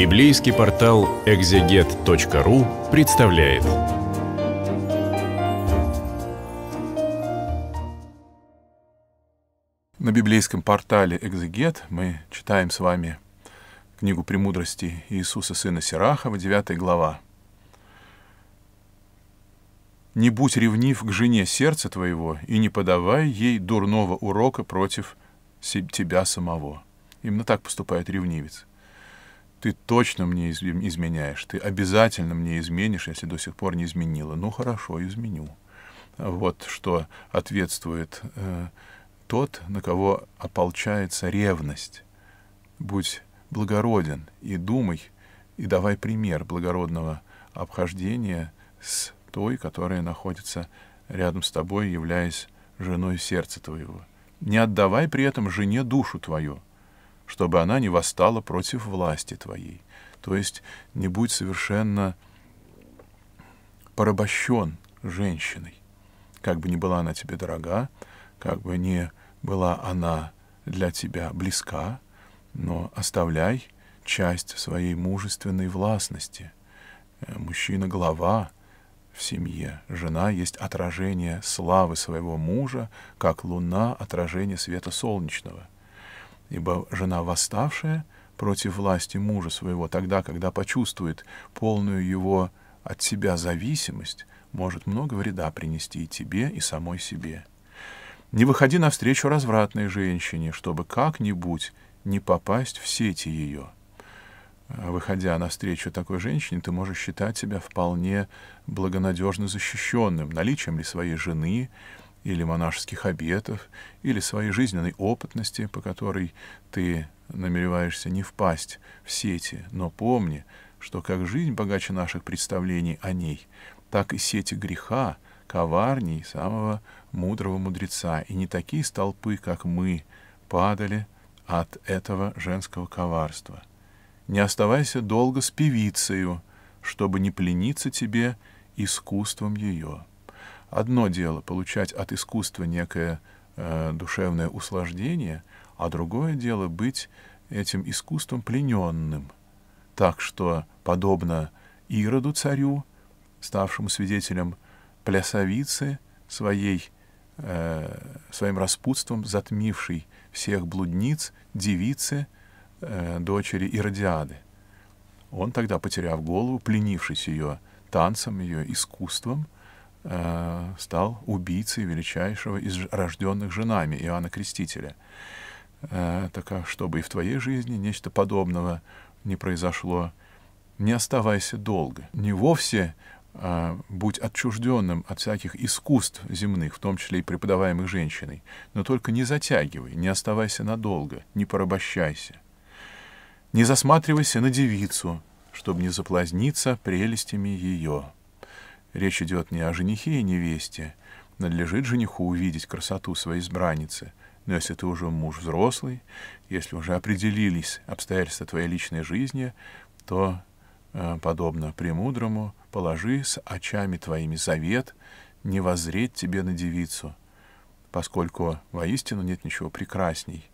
Библейский портал экзегет.ру представляет. На библейском портале «Экзегет» мы читаем с вами книгу «Премудрости Иисуса, сына Сирахова», 9 глава. «Не будь ревнив к жене сердца твоего, и не подавай ей дурного урока против тебя самого». Именно так поступает ревнивец – ты точно мне изменяешь, ты обязательно мне изменишь, если до сих пор не изменила. Ну хорошо, изменю. Вот что ответствует э, тот, на кого ополчается ревность. Будь благороден и думай, и давай пример благородного обхождения с той, которая находится рядом с тобой, являясь женой сердца твоего. Не отдавай при этом жене душу твою, чтобы она не восстала против власти твоей. То есть не будь совершенно порабощен женщиной. Как бы ни была она тебе дорога, как бы ни была она для тебя близка, но оставляй часть своей мужественной властности. Э, мужчина — глава в семье, жена есть отражение славы своего мужа, как луна — отражение света солнечного — ибо жена восставшая против власти мужа своего, тогда, когда почувствует полную его от себя зависимость, может много вреда принести и тебе, и самой себе. Не выходи навстречу развратной женщине, чтобы как-нибудь не попасть в сети ее. А выходя навстречу такой женщине, ты можешь считать себя вполне благонадежно защищенным наличием ли своей жены, или монашеских обетов, или своей жизненной опытности, по которой ты намереваешься не впасть в сети, но помни, что как жизнь богаче наших представлений о ней, так и сети греха, коварней самого мудрого мудреца, и не такие столпы, как мы, падали от этого женского коварства. Не оставайся долго с певицею, чтобы не плениться тебе искусством ее». Одно дело получать от искусства некое э, душевное услаждение, а другое дело быть этим искусством плененным. Так что, подобно Ироду царю, ставшему свидетелем плясовицы, своей, э, своим распутством затмившей всех блудниц, девицы, э, дочери Иродиады. Он тогда, потеряв голову, пленившись ее танцем, ее искусством, Э, стал убийцей величайшего из рожденных женами Иоанна Крестителя. Э, так а чтобы и в твоей жизни нечто подобного не произошло, не оставайся долго, не вовсе а, будь отчужденным от всяких искусств земных, в том числе и преподаваемых женщиной, но только не затягивай, не оставайся надолго, не порабощайся. Не засматривайся на девицу, чтобы не заплазниться прелестями ее. Речь идет не о женихе и невесте. Надлежит жениху увидеть красоту своей избранницы. Но если ты уже муж взрослый, если уже определились обстоятельства твоей личной жизни, то, э, подобно премудрому, положи с очами твоими завет не возреть тебе на девицу, поскольку воистину нет ничего прекрасней,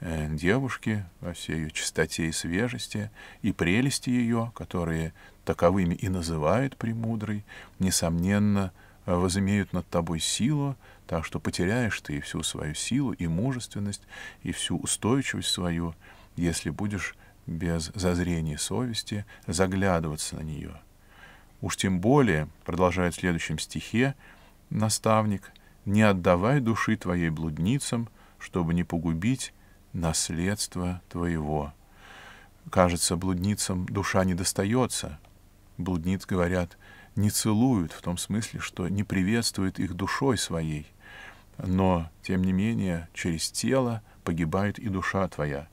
Э, девушки во всей ее чистоте и свежести, и прелести ее, которые таковыми и называют премудрой, несомненно, э, возымеют над тобой силу, так что потеряешь ты и всю свою силу, и мужественность, и всю устойчивость свою, если будешь без зазрения совести заглядываться на нее. Уж тем более, продолжает в следующем стихе наставник, не отдавай души твоей блудницам, чтобы не погубить наследство твоего. Кажется, блудницам душа не достается. Блудниц, говорят, не целуют, в том смысле, что не приветствуют их душой своей. Но, тем не менее, через тело погибает и душа твоя,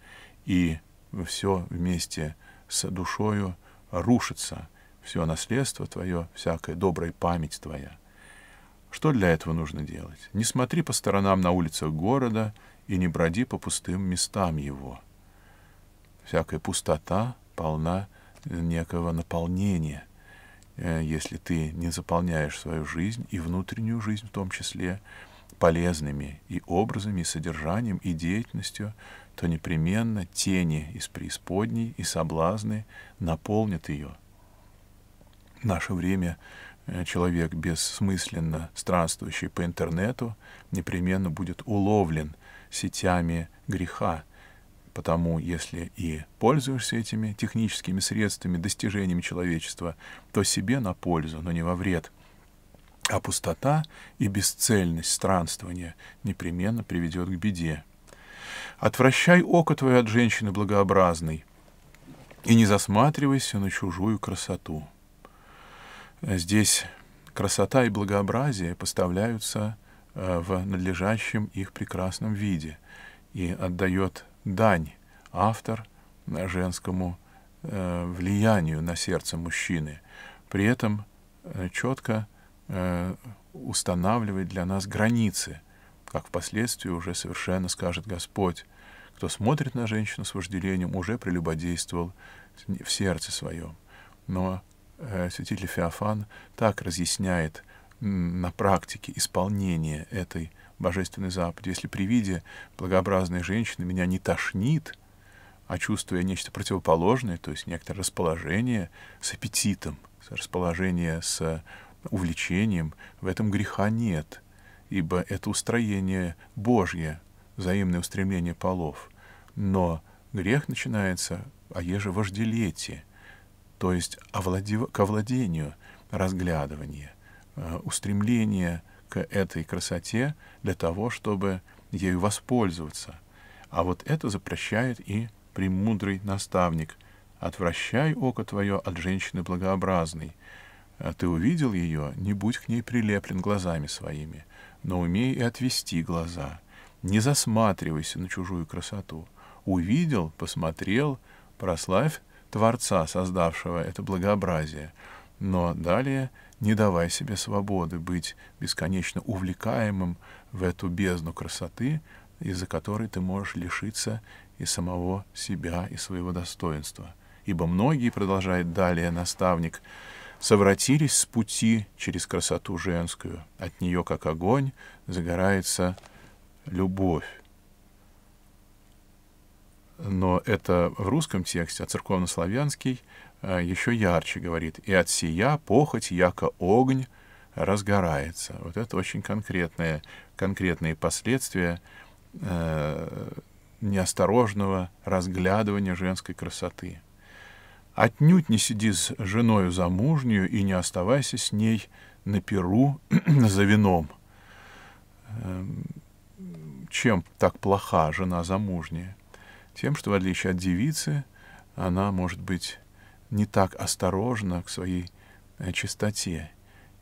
и все вместе с душою рушится, все наследство твое, всякая добрая память твоя. Что для этого нужно делать? Не смотри по сторонам на улицах города, и не броди по пустым местам его. Всякая пустота полна некого наполнения, э, если ты не заполняешь свою жизнь и внутреннюю жизнь в том числе полезными и образами, и содержанием, и деятельностью, то непременно тени из преисподней и соблазны наполнят ее. В наше время э, человек, бессмысленно странствующий по интернету, непременно будет уловлен сетями греха. Потому если и пользуешься этими техническими средствами, достижением человечества, то себе на пользу, но не во вред. А пустота и бесцельность странствования непременно приведет к беде. «Отвращай око твое от женщины благообразной, и не засматривайся на чужую красоту». Здесь красота и благообразие поставляются Э, в надлежащем их прекрасном виде и отдает дань автор женскому э, влиянию на сердце мужчины. При этом э, четко устанавливает для нас границы, как впоследствии уже совершенно скажет Господь. Кто смотрит на женщину с вожделением, уже прелюбодействовал в сердце своем. Но святитель Феофан так разъясняет на практике исполнения этой божественной заповеди, если при виде благообразной женщины меня не тошнит, а чувствуя нечто противоположное, то есть некоторое расположение с аппетитом, расположение с увлечением, в этом греха нет, ибо это устроение Божье, взаимное устремление полов. Но грех начинается, а еже вожделетие, то есть овладев... к овладению, разглядывание — Э, устремление к этой красоте для того, чтобы ею воспользоваться. А вот это запрещает и премудрый наставник. «Отвращай око твое от женщины благообразной. Э, Ты увидел ее, не будь к ней прилеплен глазами своими, но умей и отвести глаза. Не засматривайся на чужую красоту. Увидел, посмотрел, прославь Творца, создавшего это благообразие». Но далее не давай себе свободы быть бесконечно увлекаемым в эту бездну красоты, из-за которой ты можешь лишиться и самого себя, и своего достоинства. Ибо многие, продолжает далее наставник, совратились с пути через красоту женскую. От нее, как огонь, загорается любовь. Но это в русском тексте, а церковнославянский Э, еще ярче говорит, и от сия похоть, яко огонь, разгорается. Вот это очень конкретные, конкретные последствия э, неосторожного разглядывания женской красоты. Отнюдь не сиди с женою замужнюю и не оставайся с ней на перу за вином. Э, чем так плоха жена замужняя? Тем, что, в отличие от девицы, она может быть не так осторожно к своей э, чистоте.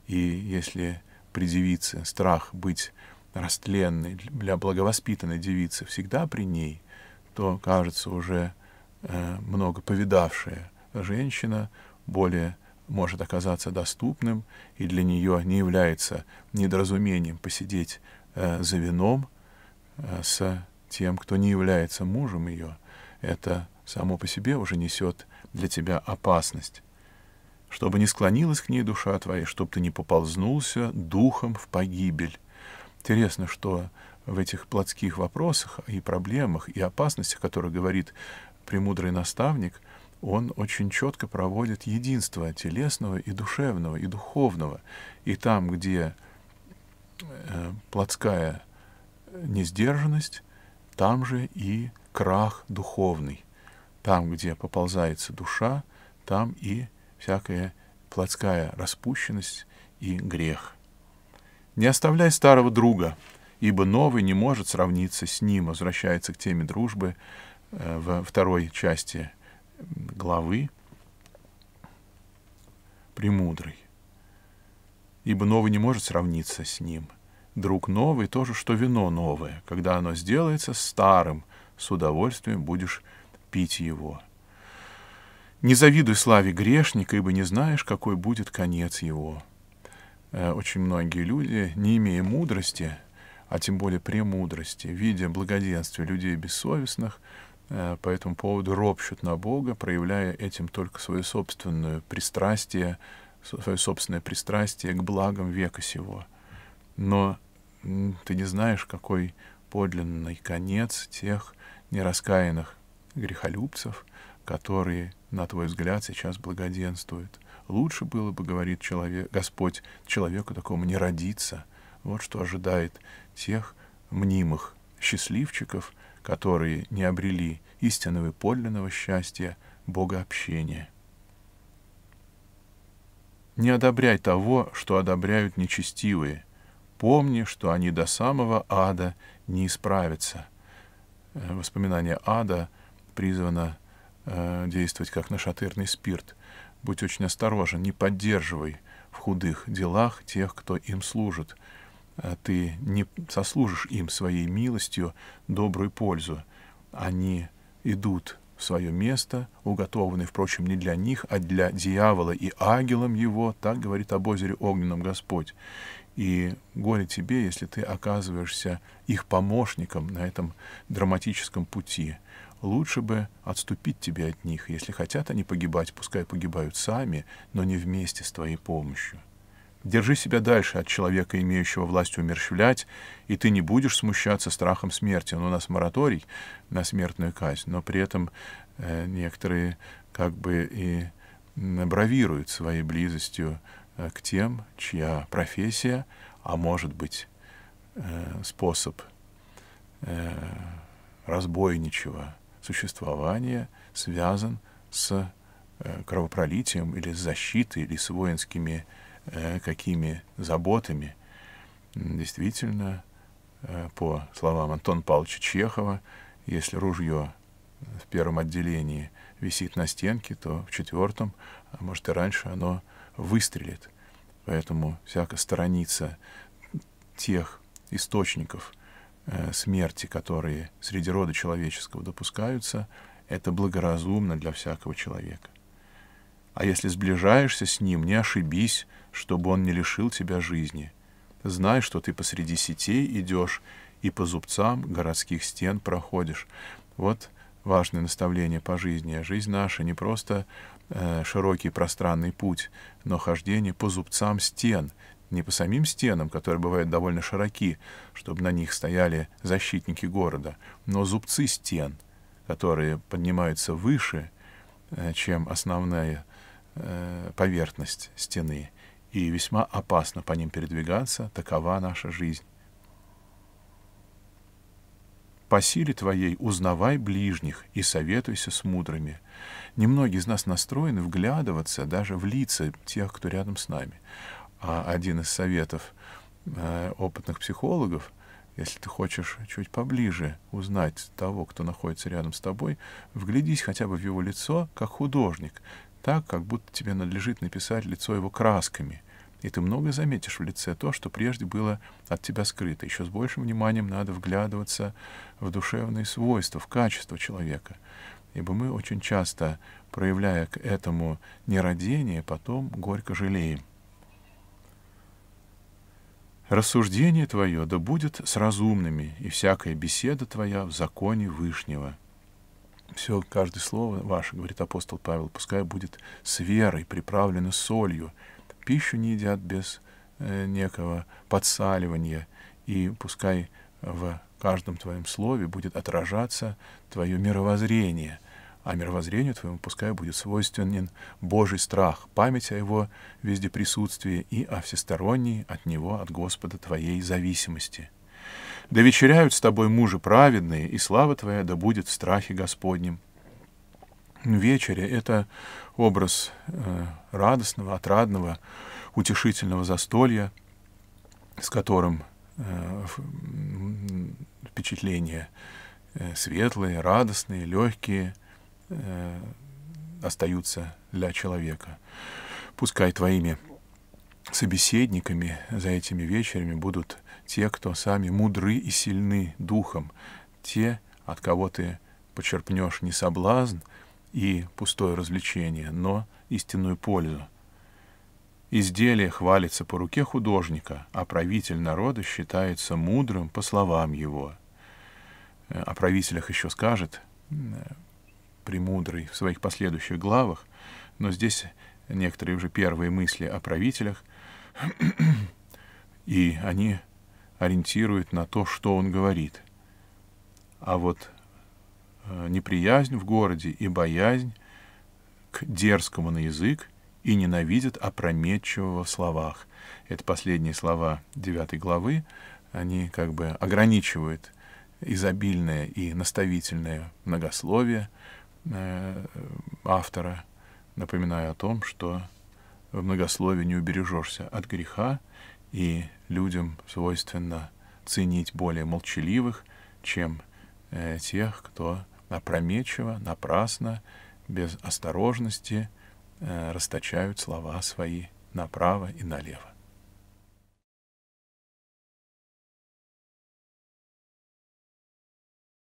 И если при страх быть растленной для благовоспитанной девицы всегда при ней, то, кажется, уже э, много повидавшая женщина более может оказаться доступным, и для нее не является недоразумением посидеть э, за вином с тем, кто не является мужем ее. Это само по себе уже несет для тебя опасность. Чтобы не склонилась к ней душа твоя, чтобы ты не поползнулся духом в погибель. Интересно, что в этих плотских вопросах и проблемах, и опасностях, которые говорит премудрый наставник, он очень четко проводит единство телесного и душевного, и духовного. И там, где э, плотская э, несдержанность, там же и крах духовный. Там, где поползается душа, там и всякая плотская распущенность и грех. Не оставляй старого друга, ибо новый не может сравниться с ним, возвращается к теме дружбы э, во второй части главы «Премудрый». Ибо новый не может сравниться с ним. Друг новый — то же, что вино новое. Когда оно сделается старым, с удовольствием будешь пить его. Не завидуй славе грешника, ибо не знаешь, какой будет конец его. Э, очень многие люди, не имея мудрости, а тем более премудрости, видя благоденствие людей бессовестных, э, по этому поводу ропщут на Бога, проявляя этим только свое собственное пристрастие, свое собственное пристрастие к благам века сего. Но ты не знаешь, какой подлинный конец тех нераскаянных грехолюбцев, которые, на твой взгляд, сейчас благоденствуют. Лучше было бы, говорит человек, Господь, человеку такому не родиться. Вот что ожидает тех мнимых счастливчиков, которые не обрели истинного и подлинного счастья, богообщения. Не одобряй того, что одобряют нечестивые. Помни, что они до самого ада не исправятся. Э, Воспоминание ада — призвано э, действовать как нашатырный спирт. Будь очень осторожен, не поддерживай в худых делах тех, кто им служит. Э, ты не сослужишь им своей милостью добрую пользу. Они идут в свое место, уготованный, впрочем, не для них, а для дьявола и ангелом его, так говорит об озере огненном Господь. И горе тебе, если ты оказываешься их помощником на этом драматическом пути лучше бы отступить тебе от них. Если хотят они погибать, пускай погибают сами, но не вместе с твоей помощью. Держи себя дальше от человека, имеющего власть умерщвлять, и ты не будешь смущаться страхом смерти. Но у нас мораторий на смертную казнь, но при этом э, некоторые как бы и бравируют своей близостью э, к тем, чья профессия, а может быть э, способ э, разбойничего существования связан с э, кровопролитием или с защитой, или с воинскими э, какими заботами. Действительно, э, по словам Антона Павловича Чехова, если ружье в первом отделении висит на стенке, то в четвертом, а может и раньше, оно выстрелит. Поэтому всякая страница тех источников Э, смерти, которые среди рода человеческого допускаются, это благоразумно для всякого человека. А если сближаешься с ним, не ошибись, чтобы он не лишил тебя жизни. Знай, что ты посреди сетей идешь и по зубцам городских стен проходишь. Вот важное наставление по жизни. Жизнь наша не просто э, широкий пространный путь, но хождение по зубцам стен, не по самим стенам, которые бывают довольно широки, чтобы на них стояли защитники города, но зубцы стен, которые поднимаются выше, э, чем основная э, поверхность стены, и весьма опасно по ним передвигаться, такова наша жизнь. По силе твоей узнавай ближних и советуйся с мудрыми. Немногие из нас настроены вглядываться даже в лица тех, кто рядом с нами. А, один из советов э, опытных психологов, если ты хочешь чуть поближе узнать того, кто находится рядом с тобой, вглядись хотя бы в его лицо, как художник, так, как будто тебе надлежит написать лицо его красками. И ты много заметишь в лице то, что прежде было от тебя скрыто. Еще с большим вниманием надо вглядываться в душевные свойства, в качество человека. Ибо мы очень часто, проявляя к этому нерадение, потом горько жалеем. Рассуждение твое да будет с разумными, и всякая беседа твоя в законе Вышнего. Все, каждое слово ваше, говорит апостол Павел, пускай будет с верой, приправлено солью. Пищу не едят без э, некого подсаливания, и пускай в каждом твоем слове будет отражаться твое мировоззрение, а мировоззрению твоему пускай будет свойственен Божий страх, память о его везде присутствии и о всесторонней от него, от Господа твоей зависимости. Да вечеряют с тобой мужи праведные, и слава твоя да будет в страхе Господнем. Вечере это образ э, радостного, отрадного, утешительного застолья, с которым э, впечатления э, светлые, радостные, легкие, Э, остаются для человека. Пускай твоими собеседниками за этими вечерами будут те, кто сами мудры и сильны духом, те, от кого ты почерпнешь не соблазн и пустое развлечение, но истинную пользу. Изделие хвалится по руке художника, а правитель народа считается мудрым по словам его. Э, о правителях еще скажет э, премудрый в своих последующих главах, но здесь некоторые уже первые мысли о правителях, и они ориентируют на то, что он говорит. А вот э, неприязнь в городе и боязнь к дерзкому на язык и ненавидят опрометчивого в словах. Это последние слова 9 главы, они как бы ограничивают изобильное и наставительное многословие, Э, автора, напоминая о том, что в многословии не убережешься от греха, и людям свойственно ценить более молчаливых, чем э, тех, кто опрометчиво, напрасно, без осторожности э, расточают слова свои направо и налево.